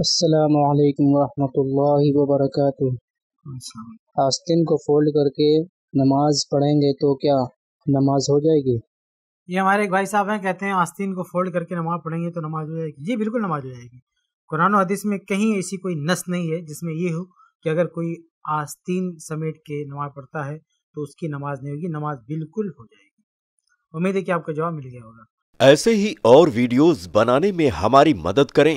असलकम वरहमल वबरक आस्तीन को फोल्ड करके नमाज पढ़ेंगे तो क्या नमाज हो जाएगी ये हमारे एक भाई साहब हैं कहते हैं आस्तीन को फोल्ड करके नमाज पढ़ेंगे तो नमाज हो जाएगी जी बिल्कुल नमाज हो जाएगी कुरान हदीस में कहीं ऐसी कोई नस नहीं है जिसमें ये हो कि अगर कोई आस्तीन समेट के नमाज पढ़ता है तो उसकी नमाज नहीं होगी नमाज बिल्कुल हो जाएगी उम्मीद है कि आपका जवाब मिल गया होगा ऐसे ही और वीडियोस बनाने में हमारी मदद करें